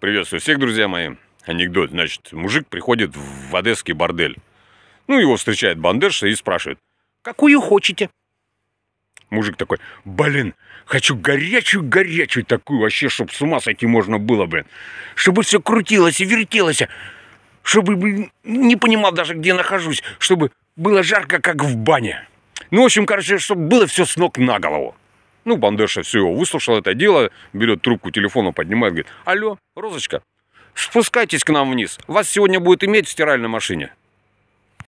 Приветствую всех, друзья мои. Анекдот. Значит, мужик приходит в одесский бордель. Ну, его встречает бандерша и спрашивает. Какую хотите? Мужик такой, блин, хочу горячую-горячую такую, вообще, чтобы с ума сойти можно было, блин. Чтобы все крутилось и вертелось, чтобы не понимал даже, где нахожусь, чтобы было жарко, как в бане. Ну, в общем, короче, чтобы было все с ног на голову. Ну, Бандерша все его выслушал это дело, берет трубку телефона, поднимает, говорит, алло, Розочка, спускайтесь к нам вниз, вас сегодня будет иметь в стиральной машине.